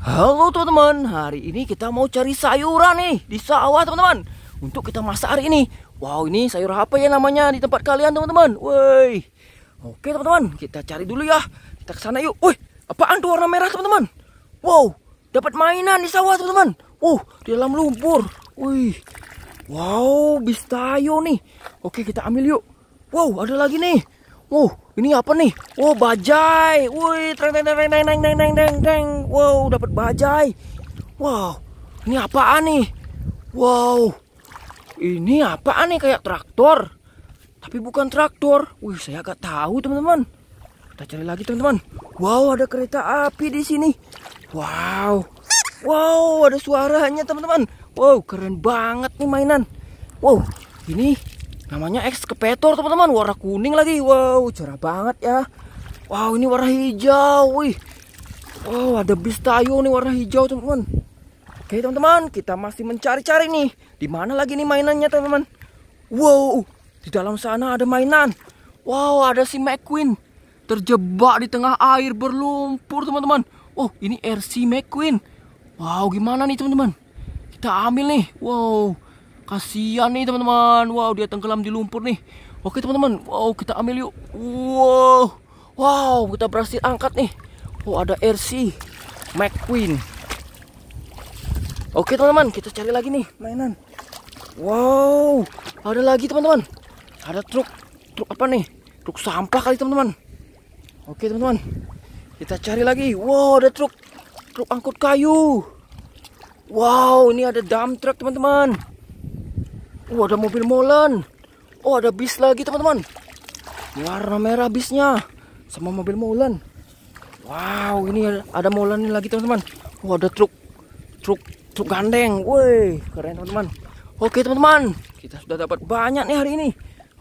Halo teman-teman, hari ini kita mau cari sayuran nih di sawah teman-teman Untuk kita masak hari ini Wow ini sayur apa ya namanya di tempat kalian teman-teman Woi Oke teman-teman, kita cari dulu ya Kita kesana yuk Woi, apaan tuh warna merah teman-teman Wow, dapat mainan di sawah teman-teman uh, Wow, di dalam lumpur woi Wow, bistayo nih Oke kita ambil yuk Wow, ada lagi nih Wow, ini apa nih? Wow, bajai. Wih, teng teng teng teng teng teng teng teng. Wow, dapat bajai. Wow, ini apaan nih? Wow, ini apaan nih kayak traktor? Tapi bukan traktor. Wih, saya agak tahu teman-teman. Kita cari lagi teman-teman. Wow, ada kereta api di sini. Wow, wow, ada suaranya teman-teman. Wow, keren banget nih mainan. Wow, ini namanya kepetor teman-teman warna kuning lagi wow cerah banget ya wow ini warna hijau wih wow ada bis tayo nih warna hijau teman-teman oke teman-teman kita masih mencari-cari nih di mana lagi nih mainannya teman-teman wow di dalam sana ada mainan wow ada si McQueen terjebak di tengah air berlumpur teman-teman oh ini RC McQueen wow gimana nih teman-teman kita ambil nih wow Kasihan nih teman-teman. Wow, dia tenggelam di lumpur nih. Oke teman-teman. Wow, kita ambil yuk. Wow. Wow, kita berhasil angkat nih. Oh, ada RC McQueen. Oke teman-teman, kita cari lagi nih mainan. Wow, ada lagi teman-teman. Ada truk, truk apa nih? Truk sampah kali teman-teman. Oke teman-teman, kita cari lagi. Wow, ada truk, truk angkut kayu. Wow, ini ada dump truck teman-teman. Oh, ada mobil molen. Oh, ada bis lagi, teman-teman. Warna merah bisnya sama mobil molen. Wow, ini ada, molen lagi, teman-teman. Oh, ada truk truk truk gandeng. Woi, keren, teman-teman. Oke, teman-teman. Kita sudah dapat banyak nih hari ini.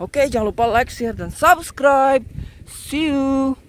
Oke, jangan lupa like, share dan subscribe. See you.